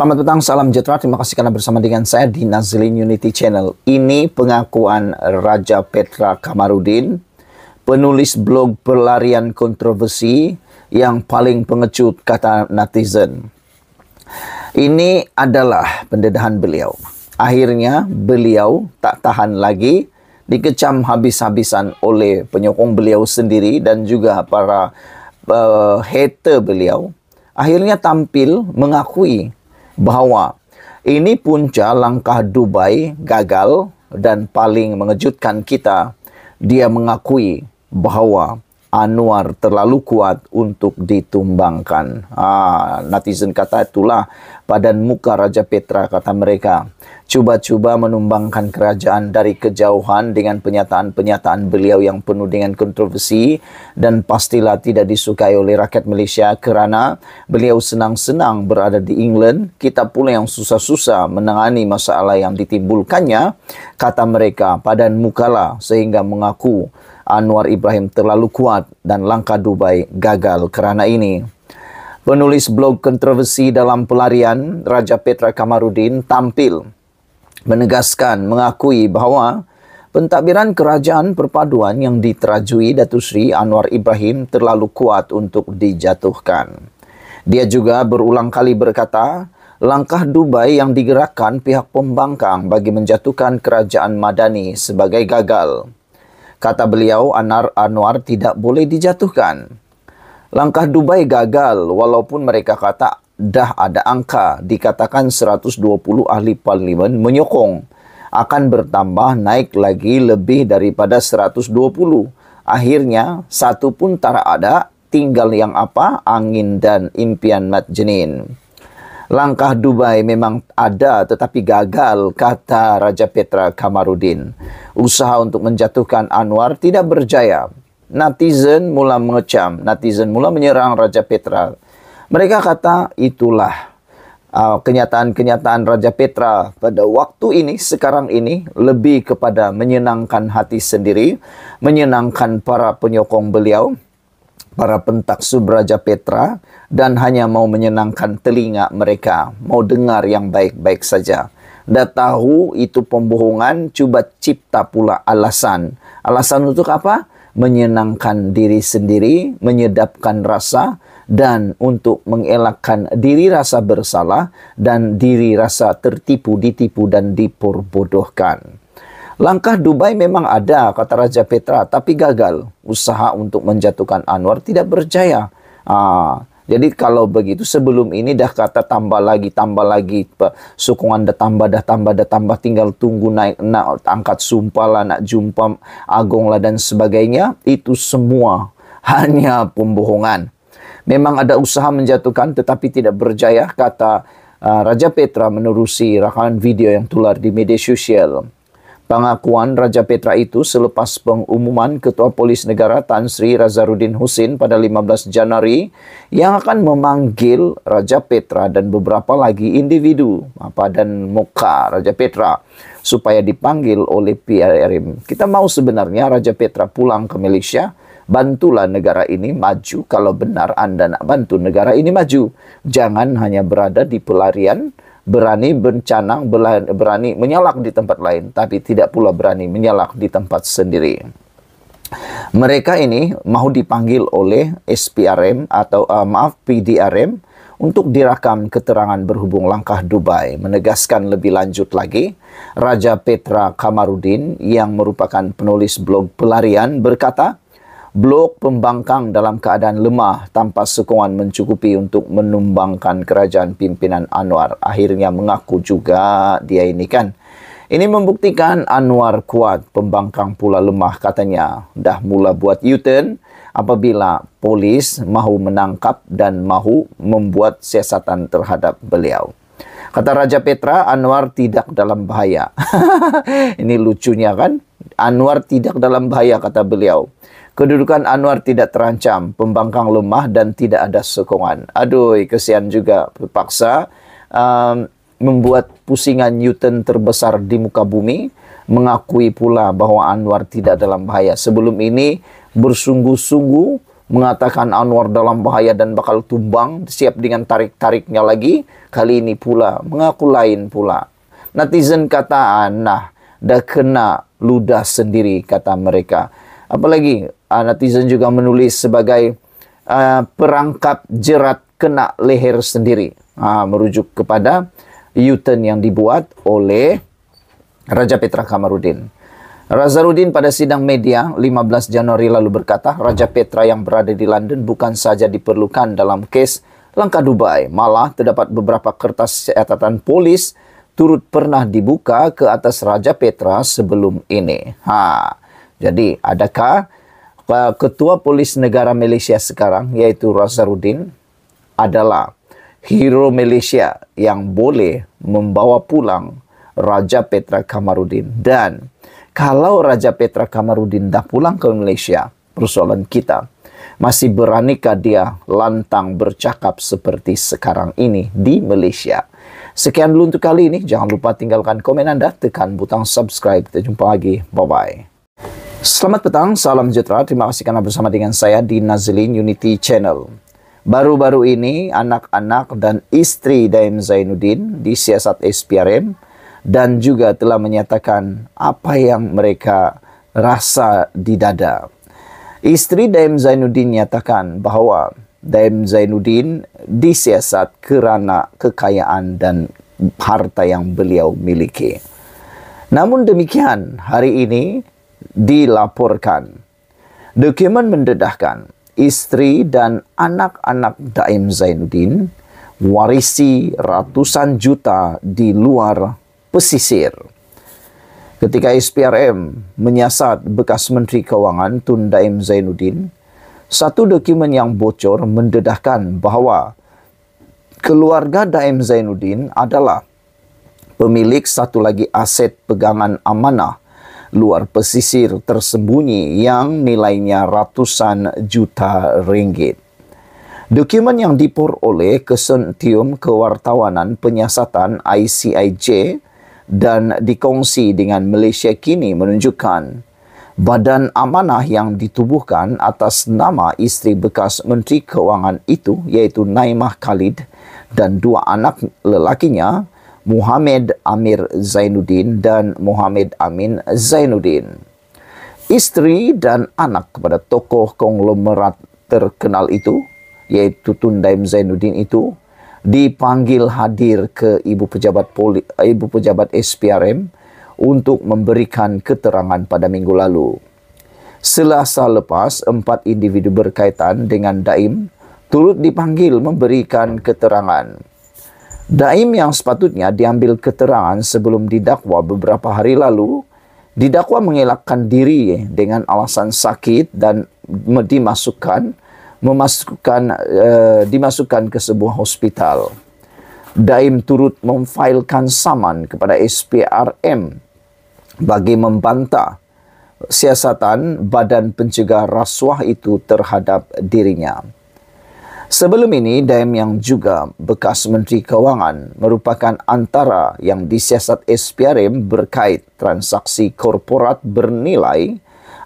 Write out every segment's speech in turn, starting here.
Selamat petang, salam sejahtera. Terima kasih karena bersama dengan saya di Nazlin Unity Channel. Ini pengakuan Raja Petra Kamarudin, penulis blog pelarian kontroversi yang paling pengecut kata netizen. Ini adalah pendedahan beliau. Akhirnya beliau tak tahan lagi dikecam habis-habisan oleh penyokong beliau sendiri dan juga para uh, hater beliau. Akhirnya tampil mengakui bahwa ini punca langkah Dubai gagal dan paling mengejutkan kita, dia mengakui bahwa Anwar terlalu kuat untuk ditumbangkan. Ah, netizen kata itulah badan muka Raja Petra kata mereka. Cuba-cuba menumbangkan kerajaan dari kejauhan dengan penyataan-penyataan beliau yang penuh dengan kontroversi dan pastilah tidak disukai oleh rakyat Malaysia kerana beliau senang-senang berada di England. Kita pula yang susah-susah menangani masalah yang ditimbulkannya, kata mereka, badan mukalah sehingga mengaku Anwar Ibrahim terlalu kuat dan langkah Dubai gagal kerana ini. Penulis blog kontroversi dalam pelarian Raja Petra Kamarudin tampil menegaskan mengakui bahawa pentadbiran kerajaan perpaduan yang diterajui Datu Sri Anwar Ibrahim terlalu kuat untuk dijatuhkan. Dia juga berulang kali berkata, langkah Dubai yang digerakkan pihak pembangkang bagi menjatuhkan kerajaan Madani sebagai gagal. Kata beliau, Anar Anwar tidak boleh dijatuhkan. Langkah Dubai gagal walaupun mereka kata dah ada angka dikatakan 120 ahli parlimen menyokong akan bertambah naik lagi lebih daripada 120. Akhirnya satu pun tak ada tinggal yang apa angin dan impian Mat Jenin. Langkah Dubai memang ada tetapi gagal, kata Raja Petra Kamarudin. Usaha untuk menjatuhkan Anwar tidak berjaya. Netizen mula mengecam, netizen mula menyerang Raja Petra. Mereka kata itulah uh, kenyataan-kenyataan uh, Raja Petra pada waktu ini, sekarang ini, lebih kepada menyenangkan hati sendiri, menyenangkan para penyokong beliau, para pentaksu Raja Petra dan hanya mau menyenangkan telinga mereka, mau dengar yang baik-baik saja. Dah tahu itu pembohongan, cuba cipta pula alasan. Alasan untuk apa? Menyenangkan diri sendiri, menyedapkan rasa, dan untuk mengelakkan diri rasa bersalah dan diri rasa tertipu, ditipu, dan diperbodohkan. Langkah Dubai memang ada, kata Raja Petra, tapi gagal. Usaha untuk menjatuhkan Anwar tidak berjaya. Ah, jadi kalau begitu sebelum ini dah kata tambah lagi, tambah lagi, sokongan dah tambah, dah tambah, dah tambah, tinggal tunggu naik, nak angkat sumpah lah, nak jumpa Agung lah dan sebagainya, itu semua hanya pembohongan. Memang ada usaha menjatuhkan tetapi tidak berjaya, kata ah, Raja Petra menerusi rakaman video yang tular di media sosial. Pengakuan Raja Petra itu selepas pengumuman Ketua Polis Negara Tan Sri Razaruddin Husin pada 15 Januari yang akan memanggil Raja Petra dan beberapa lagi individu, apa dan Muka Raja Petra supaya dipanggil oleh PRM. Kita mau sebenarnya Raja Petra pulang ke Malaysia, bantulah negara ini maju kalau benar Anda nak bantu negara ini maju. Jangan hanya berada di pelarian berani bercanang, berani menyalak di tempat lain, tapi tidak pula berani menyalak di tempat sendiri. Mereka ini mau dipanggil oleh SPRM atau uh, maaf PDRM untuk dirakam keterangan berhubung langkah Dubai. Menegaskan lebih lanjut lagi, Raja Petra Kamarudin yang merupakan penulis blog pelarian berkata, blok pembangkang dalam keadaan lemah tanpa sokongan mencukupi untuk menumbangkan kerajaan pimpinan Anwar. Akhirnya mengaku juga dia ini kan. Ini membuktikan Anwar kuat, pembangkang pula lemah katanya. Dah mula buat U-turn apabila polis mahu menangkap dan mahu membuat siasatan terhadap beliau. Kata Raja Petra, Anwar tidak dalam bahaya. Ini lucunya kan? Anwar tidak dalam bahaya kata beliau. Kedudukan Anwar tidak terancam, pembangkang lemah dan tidak ada sokongan. Aduh, kesian juga terpaksa um, membuat pusingan Newton terbesar di muka bumi, mengakui pula bahwa Anwar tidak dalam bahaya. Sebelum ini bersungguh-sungguh mengatakan Anwar dalam bahaya dan bakal tumbang, siap dengan tarik-tariknya lagi, kali ini pula mengaku lain pula. Netizen kata, ah, nah, dah kena ludah sendiri, kata mereka. Apalagi uh, netizen juga menulis sebagai uh, perangkap jerat kena leher sendiri uh, merujuk kepada Newton yang dibuat oleh Raja Petra Kamarudin. Razarudin pada sidang media 15 Januari lalu berkata, Raja Petra yang berada di London bukan saja diperlukan dalam kes langkah Dubai, malah terdapat beberapa kertas catatan polis turut pernah dibuka ke atas Raja Petra sebelum ini. Ha, jadi adakah Ketua Polis Negara Malaysia sekarang yaitu Razarudin adalah hero Malaysia yang boleh membawa pulang Raja Petra Kamarudin dan kalau Raja Petra Kamarudin dah pulang ke Malaysia persoalan kita masih beranikah dia lantang bercakap seperti sekarang ini di Malaysia Sekian dulu untuk kali ini. Jangan lupa tinggalkan komen Anda, tekan butang subscribe. Kita jumpa lagi. Bye-bye. Selamat petang, salam sejahtera. Terima kasih karena bersama dengan saya di Nazlin Unity Channel. Baru-baru ini anak-anak dan istri Daim Zainuddin di siasat SPRM dan juga telah menyatakan apa yang mereka rasa di dada. Istri Daim Zainuddin nyatakan bahwa Daim Zainuddin disiasat kerana kekayaan dan harta yang beliau miliki. Namun demikian, hari ini dilaporkan. Dokumen mendedahkan isteri dan anak-anak Daim Zainuddin warisi ratusan juta di luar pesisir. Ketika SPRM menyiasat bekas Menteri Kewangan Tun Daim Zainuddin, satu dokumen yang bocor mendedahkan bahawa keluarga Daim Zainuddin adalah pemilik satu lagi aset pegangan amanah luar pesisir tersembunyi yang nilainya ratusan juta ringgit. Dokumen yang diperoleh Kesentium Kewartawanan Penyiasatan ICIJ dan dikongsi dengan Malaysia kini menunjukkan badan amanah yang ditubuhkan atas nama istri bekas Menteri Keuangan itu iaitu Naimah Khalid dan dua anak lelakinya Muhammad Amir Zainuddin dan Muhammad Amin Zainuddin. Isteri dan anak kepada tokoh konglomerat terkenal itu, yaitu Tun Daim Zainuddin itu, dipanggil hadir ke ibu pejabat poli, ibu pejabat SPRM untuk memberikan keterangan pada minggu lalu. Selasa lepas, empat individu berkaitan dengan Daim turut dipanggil memberikan keterangan. Daim yang sepatutnya diambil keterangan sebelum didakwa beberapa hari lalu, didakwa mengelakkan diri dengan alasan sakit dan dimasukkan memasukkan e, dimasukkan ke sebuah hospital. Daim turut memfailkan saman kepada SPRM bagi membantah siasatan Badan Pencegah Rasuah itu terhadap dirinya. Sebelum ini, Dem yang juga bekas Menteri Kewangan merupakan antara yang disiasat SPRM berkait transaksi korporat bernilai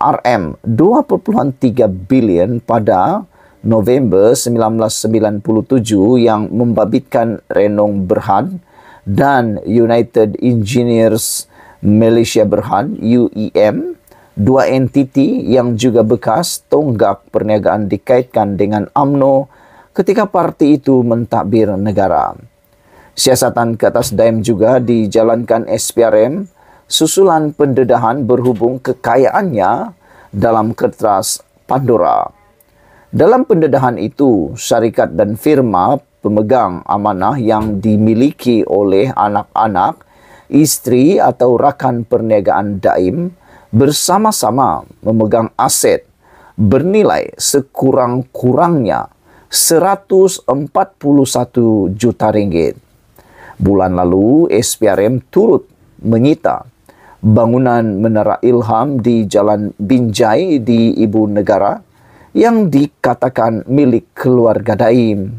RM 2.3 bilion pada November 1997 yang membabitkan Renong Berhad dan United Engineers Malaysia Berhad UEM dua entiti yang juga bekas tonggak perniagaan dikaitkan dengan AMNO ketika parti itu mentakbir negara. Siasatan ke atas daim juga dijalankan SPRM, susulan pendedahan berhubung kekayaannya dalam kertas Pandora. Dalam pendedahan itu, syarikat dan firma pemegang amanah yang dimiliki oleh anak-anak, istri atau rakan perniagaan daim bersama-sama memegang aset bernilai sekurang-kurangnya 141 juta ringgit. Bulan lalu, SPRM turut menyita bangunan Menara Ilham di Jalan Binjai di Ibu Negara yang dikatakan milik keluarga Daim.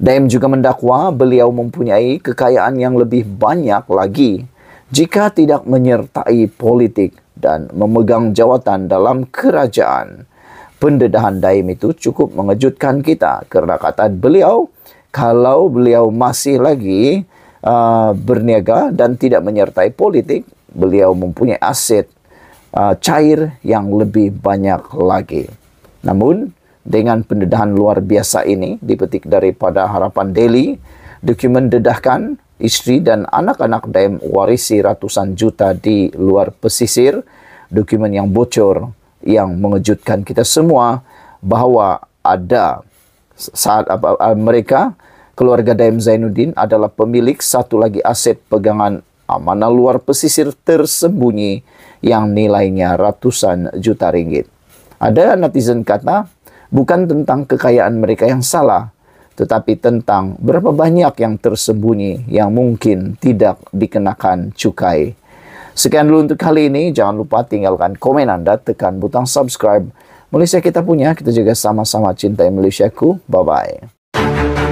Daim juga mendakwa beliau mempunyai kekayaan yang lebih banyak lagi jika tidak menyertai politik dan memegang jawatan dalam kerajaan pendedahan Daim itu cukup mengejutkan kita karena kataan beliau kalau beliau masih lagi uh, berniaga dan tidak menyertai politik, beliau mempunyai aset uh, cair yang lebih banyak lagi. Namun dengan pendedahan luar biasa ini dipetik daripada harapan Delhi, dokumen dedahkan istri dan anak-anak Daim warisi ratusan juta di luar pesisir, dokumen yang bocor yang mengejutkan kita semua bahwa ada saat apa, mereka keluarga Daim Zainuddin adalah pemilik satu lagi aset pegangan amanah luar pesisir tersembunyi yang nilainya ratusan juta ringgit. Ada netizen kata bukan tentang kekayaan mereka yang salah, tetapi tentang berapa banyak yang tersembunyi yang mungkin tidak dikenakan cukai Sekian dulu untuk kali ini. Jangan lupa tinggalkan komen Anda, tekan butang subscribe. Malaysia kita punya, kita juga sama-sama cintai Malaysiaku. Bye-bye.